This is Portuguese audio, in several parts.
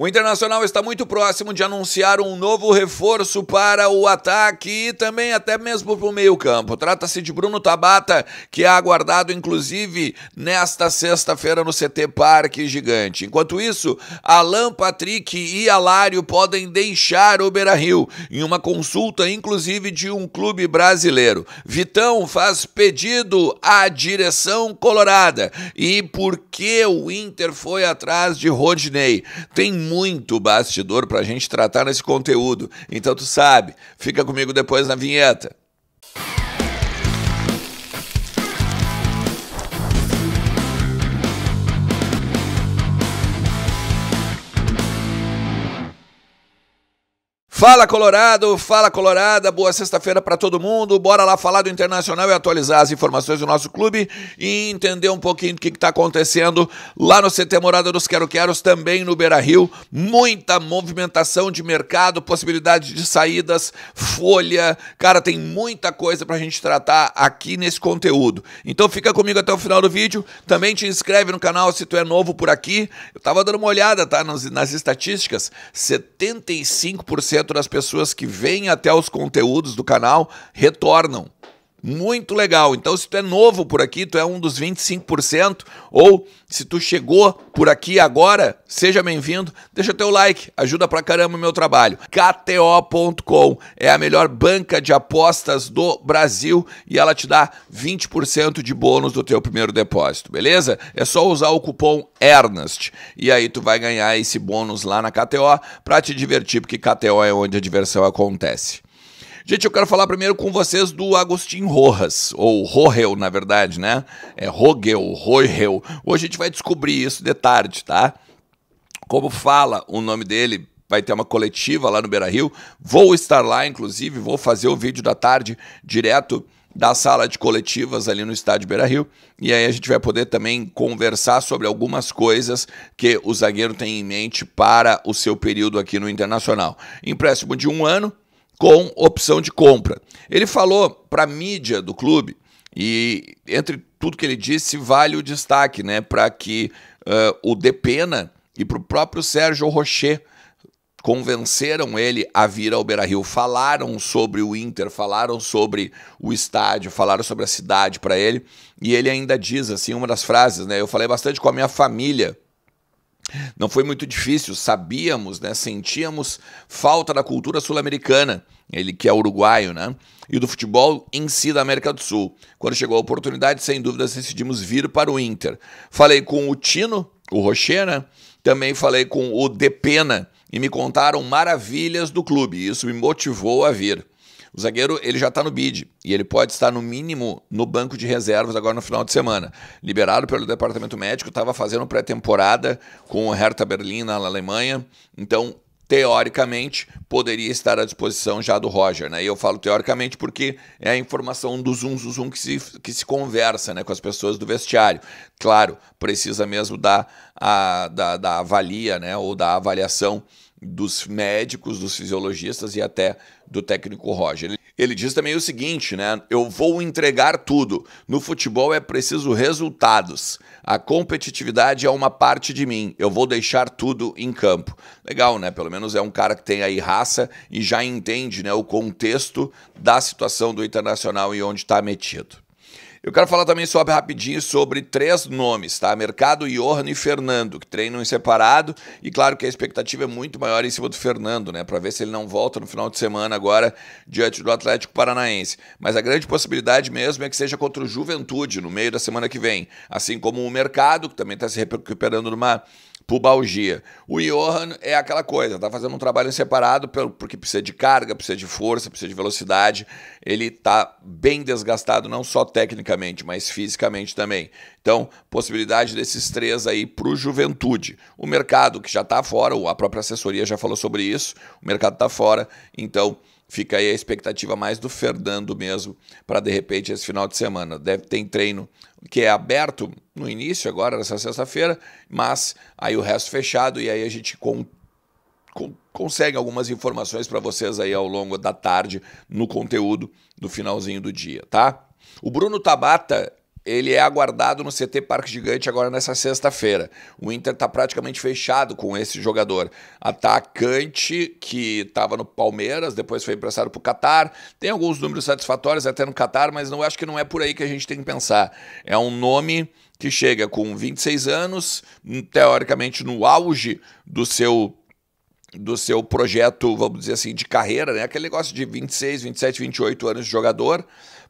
O Internacional está muito próximo de anunciar um novo reforço para o ataque e também até mesmo para o meio-campo. Trata-se de Bruno Tabata, que é aguardado inclusive nesta sexta-feira no CT Parque Gigante. Enquanto isso, Alan Patrick e Alário podem deixar o Beira-Rio em uma consulta inclusive de um clube brasileiro. Vitão faz pedido à direção colorada. E por que o Inter foi atrás de Rodney? Tem muito bastidor para a gente tratar nesse conteúdo. Então tu sabe, fica comigo depois na vinheta. Fala Colorado, fala Colorada, boa sexta-feira para todo mundo. Bora lá falar do internacional e atualizar as informações do nosso clube e entender um pouquinho do que está acontecendo lá no CT Morada dos Quero Queros, também no Beira Rio. Muita movimentação de mercado, possibilidade de saídas, folha. Cara, tem muita coisa para a gente tratar aqui nesse conteúdo. Então fica comigo até o final do vídeo. Também te inscreve no canal se tu é novo por aqui. Eu tava dando uma olhada tá, nas, nas estatísticas: 75% das pessoas que vêm até os conteúdos do canal retornam. Muito legal. Então, se tu é novo por aqui, tu é um dos 25%, ou se tu chegou por aqui agora, seja bem-vindo. Deixa teu like, ajuda pra caramba o meu trabalho. KTO.com é a melhor banca de apostas do Brasil e ela te dá 20% de bônus do teu primeiro depósito, beleza? É só usar o cupom ERNEST e aí tu vai ganhar esse bônus lá na KTO pra te divertir, porque KTO é onde a diversão acontece. Gente, eu quero falar primeiro com vocês do Agostinho Rojas, ou Rogel, na verdade, né? É Rogel, Rogel. Hoje a gente vai descobrir isso de tarde, tá? Como fala o nome dele, vai ter uma coletiva lá no Beira Rio. Vou estar lá, inclusive, vou fazer o vídeo da tarde direto da sala de coletivas ali no estádio Beira Rio. E aí a gente vai poder também conversar sobre algumas coisas que o zagueiro tem em mente para o seu período aqui no Internacional. Empréstimo de um ano com opção de compra. Ele falou para a mídia do clube e entre tudo que ele disse vale o destaque, né, para que uh, o Depena e para o próprio Sérgio Rocher convenceram ele a vir ao Beira-Rio, falaram sobre o Inter, falaram sobre o estádio, falaram sobre a cidade para ele, e ele ainda diz assim uma das frases, né? Eu falei bastante com a minha família não foi muito difícil, sabíamos, né, sentíamos falta da cultura sul-americana, ele que é uruguaio, né, e do futebol em si da América do Sul. Quando chegou a oportunidade, sem dúvidas decidimos vir para o Inter. Falei com o Tino, o Rochena, né, também falei com o Depena e me contaram maravilhas do clube, isso me motivou a vir. O zagueiro ele já está no bid e ele pode estar no mínimo no banco de reservas agora no final de semana. Liberado pelo departamento médico, estava fazendo pré-temporada com o Hertha Berlim na Alemanha. Então, teoricamente, poderia estar à disposição já do Roger. Né? E eu falo teoricamente porque é a informação do Zoom, dos Zoom que se, que se conversa né, com as pessoas do vestiário. Claro, precisa mesmo da, a, da, da avalia né, ou da avaliação dos médicos, dos fisiologistas e até do técnico Roger. Ele diz também o seguinte, né? Eu vou entregar tudo. No futebol é preciso resultados. A competitividade é uma parte de mim. Eu vou deixar tudo em campo. Legal, né? Pelo menos é um cara que tem aí raça e já entende, né, o contexto da situação do Internacional e onde está metido. Eu quero falar também sobre rapidinho sobre três nomes, tá? Mercado, Johan e Fernando, que treinam em separado. E claro que a expectativa é muito maior em cima do Fernando, né? Para ver se ele não volta no final de semana agora diante do Atlético Paranaense. Mas a grande possibilidade mesmo é que seja contra o Juventude no meio da semana que vem. Assim como o Mercado, que também está se recuperando numa pubalgia. O Johan é aquela coisa, está fazendo um trabalho separado porque precisa de carga, precisa de força, precisa de velocidade. Ele está bem desgastado, não só tecnicamente, mas fisicamente também. Então, possibilidade desses três aí para o juventude. O mercado que já está fora, a própria assessoria já falou sobre isso, o mercado está fora, então Fica aí a expectativa mais do Fernando mesmo, para de repente esse final de semana. Deve ter treino que é aberto no início, agora, nessa sexta-feira, mas aí o resto fechado e aí a gente com, com, consegue algumas informações para vocês aí ao longo da tarde no conteúdo do finalzinho do dia, tá? O Bruno Tabata ele é aguardado no CT Parque Gigante agora nessa sexta-feira. O Inter está praticamente fechado com esse jogador. Atacante que estava no Palmeiras, depois foi emprestado para o Catar. Tem alguns números satisfatórios até no Catar, mas não acho que não é por aí que a gente tem que pensar. É um nome que chega com 26 anos, teoricamente no auge do seu do seu projeto, vamos dizer assim, de carreira, né? Aquele negócio de 26, 27, 28 anos de jogador.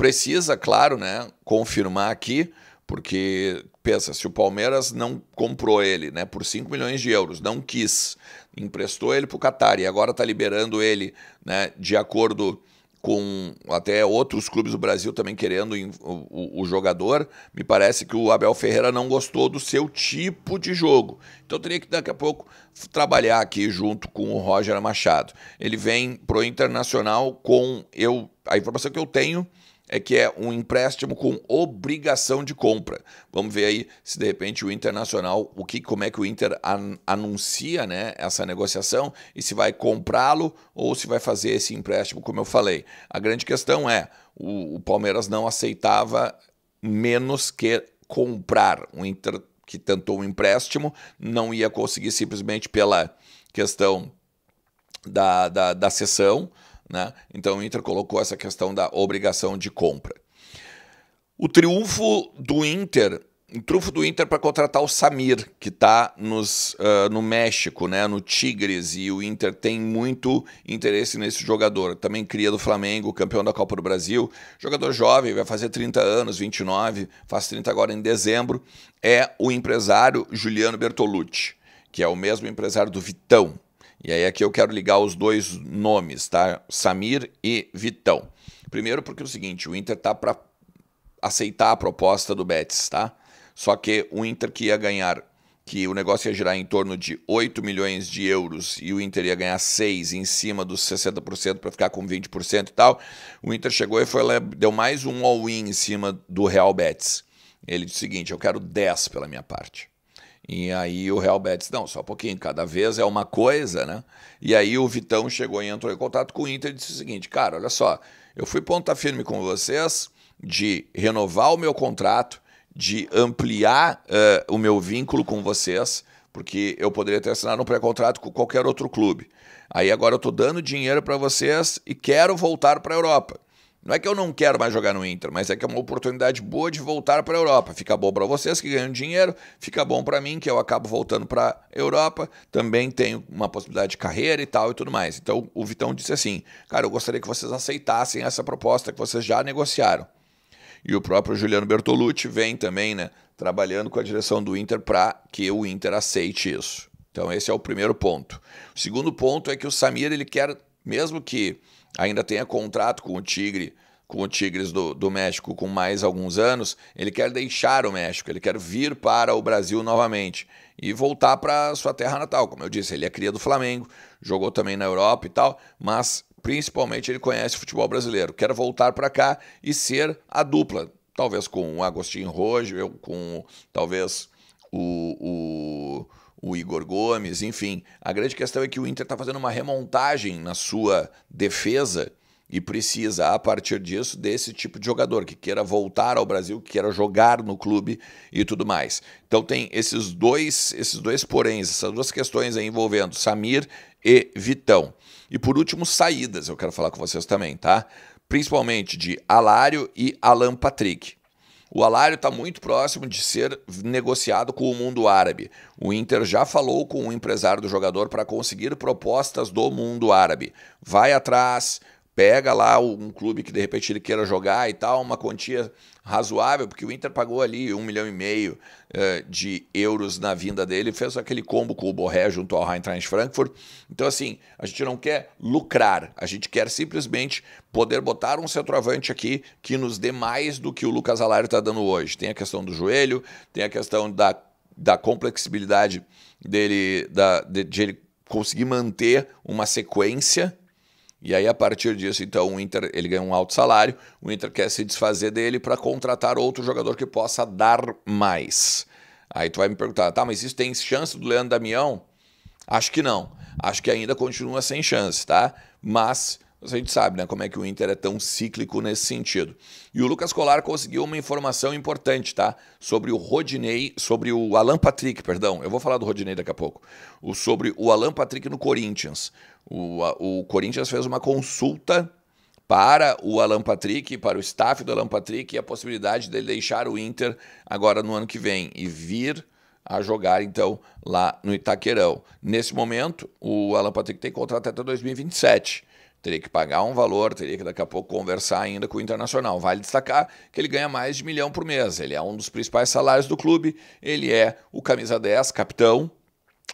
Precisa, claro, né, confirmar aqui, porque pensa, se o Palmeiras não comprou ele, né, por 5 milhões de euros, não quis, emprestou ele para o Qatar e agora está liberando ele, né, de acordo com até outros clubes do Brasil também querendo o, jogador, me parece que o Abel Ferreira não gostou do seu tipo de jogo. Então teria que daqui a pouco trabalhar aqui junto com o Roger Machado. Ele vem pro Internacional com eu a informação que eu tenho é que é um empréstimo com obrigação de compra. Vamos ver aí se de repente o Internacional, o que, como é que o Inter an anuncia né, essa negociação e se vai comprá-lo ou se vai fazer esse empréstimo, como eu falei. A grande questão é: o, o Palmeiras não aceitava menos que comprar. O Inter que tentou um empréstimo não ia conseguir simplesmente pela questão da, da, da sessão. Né? Então o Inter colocou essa questão da obrigação de compra. O triunfo do Inter, o triunfo do Inter para contratar o Samir, que está uh, ah, no México, né, no Tigres, e o Inter tem muito interesse nesse jogador. Também cria do Flamengo, campeão da Copa do Brasil. Jogador jovem, vai fazer 30 anos, 29, faz 30 agora em dezembro. É o empresário Juliano Bertolucci, que é o mesmo empresário do Vitão, e aí aqui eu quero ligar os dois nomes, tá? Samir e Vitão. Primeiro porque é o seguinte, o Inter tá para aceitar a proposta do Betis, tá? Só que o Inter que ia ganhar, que o negócio ia girar em torno de 8 milhões de euros e o Inter ia ganhar 6 em cima dos 60% para ficar com 20% e tal, o Inter chegou e foi lá, deu mais um all-in em cima do Real Betis. Ele disse o seguinte, eu quero 10 pela minha parte. E aí o Real Betis, não, só um pouquinho, cada vez é uma coisa, né? E aí o Vitão chegou e entrou em contato com o Inter e disse o seguinte: cara, olha só, eu fui ponta firme com vocês de renovar o meu contrato, de ampliar uh, o meu vínculo com vocês, porque eu poderia ter assinado um pré-contrato com qualquer outro clube. Aí agora eu estou dando dinheiro para vocês e quero voltar para a Europa. Não é que eu não quero mais jogar no Inter, mas é que é uma oportunidade boa de voltar para a Europa. Fica bom para vocês que ganham dinheiro, fica bom para mim que eu acabo voltando para a Europa, também tenho uma possibilidade de carreira e tal e tudo mais. Então o Vitão disse assim: "Cara, eu gostaria que vocês aceitassem essa proposta que vocês já negociaram". E o próprio Juliano Bertolucci vem também, né, trabalhando com a direção do Inter para que o Inter aceite isso. Então esse é o primeiro ponto. O segundo ponto é que o Samir ele quer mesmo que ainda tenha contrato com o Tigre, com o Tigres do, do México com mais alguns anos, ele quer deixar o México, ele quer vir para o Brasil novamente e voltar para sua terra natal. Como eu disse, ele é cria do Flamengo, jogou também na Europa e tal, mas principalmente ele conhece o futebol brasileiro. Quer voltar para cá e ser a dupla, talvez com o Agostinho Rojo, com talvez o, o o Igor Gomes, enfim. A grande questão é que o Inter está fazendo uma remontagem na sua defesa e precisa, a partir disso, desse tipo de jogador que queira voltar ao Brasil, que queira jogar no clube e tudo mais. Então tem esses dois, esses dois poréns, essas duas questões aí envolvendo Samir e Vitão. E por último, saídas, eu quero falar com vocês também, tá? Principalmente de Alário e Alan Patrick. O alário está muito próximo de ser negociado com o mundo árabe. O Inter já falou com o empresário do jogador para conseguir propostas do mundo árabe. Vai atrás, pega lá um clube que de repente ele queira jogar e tal, uma quantia razoável, porque o Inter pagou ali um milhão e meio eh, de euros na vinda dele, fez aquele combo com o Borré junto ao Heintracht Frankfurt. Então, assim, a gente não quer lucrar, a gente quer simplesmente poder botar um centroavante aqui que nos dê mais do que o Lucas Alário está dando hoje. Tem a questão do joelho, tem a questão da, da complexibilidade dele, da, de, de ele conseguir manter uma sequência e aí, a partir disso, então, o Inter ele ganha um alto salário, o Inter quer se desfazer dele para contratar outro jogador que possa dar mais. Aí tu vai me perguntar, tá, mas isso tem chance do Leandro Damião? Acho que não. Acho que ainda continua sem chance, tá? Mas a gente sabe né, como é que o Inter é tão cíclico nesse sentido. E o Lucas Colar conseguiu uma informação importante, tá? Sobre o Rodinei, sobre o Alan Patrick, perdão, eu vou falar do Rodinei daqui a pouco. O, sobre o Alan Patrick no Corinthians. O, a, o Corinthians fez uma consulta para o Alan Patrick, para o staff do Alan Patrick e a possibilidade dele deixar o Inter agora no ano que vem e vir a jogar então lá no Itaquerão. Nesse momento, o Alan Patrick tem contrato até 2027. Teria que pagar um valor, teria que daqui a pouco conversar ainda com o Internacional. Vale destacar que ele ganha mais de milhão por mês. Ele é um dos principais salários do clube, ele é o camisa 10, capitão,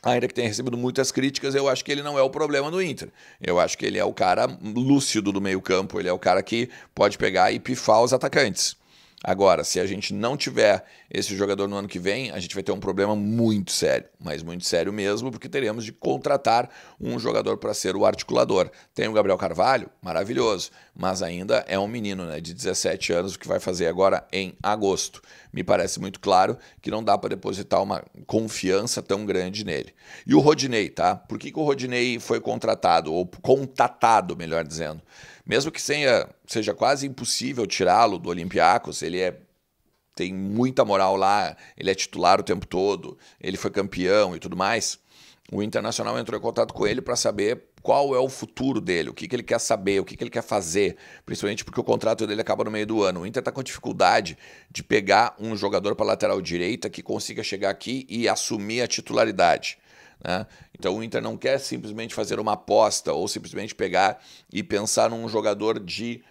ainda que tenha recebido muitas críticas, eu acho que ele não é o problema do Inter. Eu acho que ele é o cara lúcido do meio-campo, ele é o cara que pode pegar e pifar os atacantes. Agora, se a gente não tiver esse jogador no ano que vem, a gente vai ter um problema muito sério, mas muito sério mesmo, porque teremos de contratar um jogador para ser o articulador. Tem o Gabriel Carvalho, maravilhoso, mas ainda é um menino né, de 17 anos o que vai fazer agora em agosto. Me parece muito claro que não dá para depositar uma confiança tão grande nele. E o Rodinei, tá? Por que, que o Rodinei foi contratado, ou contatado, melhor dizendo? Mesmo que seja, seja quase impossível tirá-lo do Olympiacos, ele é tem muita moral lá, ele é titular o tempo todo, ele foi campeão e tudo mais. O Internacional entrou em contato com ele para saber qual é o futuro dele, o que, que ele quer saber, o que, que ele quer fazer, principalmente porque o contrato dele acaba no meio do ano. O Inter está com dificuldade de pegar um jogador para lateral direita que consiga chegar aqui e assumir a titularidade. Né? Então o Inter não quer simplesmente fazer uma aposta ou simplesmente pegar e pensar num jogador de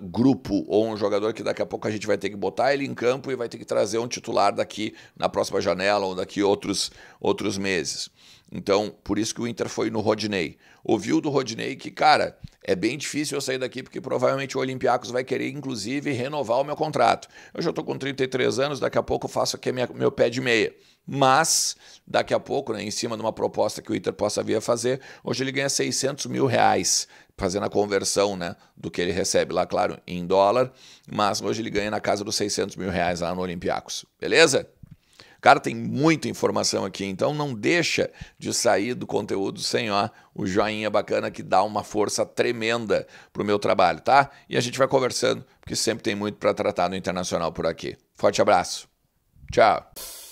grupo ou um jogador que daqui a pouco a gente vai ter que botar ele em campo e vai ter que trazer um titular daqui na próxima janela ou daqui outros, outros meses. Então, por isso que o Inter foi no Rodney. Ouviu do Rodney que, cara, é bem difícil eu sair daqui porque provavelmente o Olympiacos vai querer, inclusive, renovar o meu contrato. Eu já estou com 33 anos, daqui a pouco eu faço aqui é minha, meu pé de meia. Mas, daqui a pouco, né, em cima de uma proposta que o Inter possa vir a fazer, hoje ele ganha 600 mil reais fazendo a conversão né, do que ele recebe lá, claro, em dólar, mas hoje ele ganha na casa dos 600 mil reais lá no Olympiacos, beleza? Cara, tem muita informação aqui, então não deixa de sair do conteúdo sem ó, o joinha bacana que dá uma força tremenda pro meu trabalho, tá? E a gente vai conversando, porque sempre tem muito para tratar no internacional por aqui. Forte abraço. Tchau.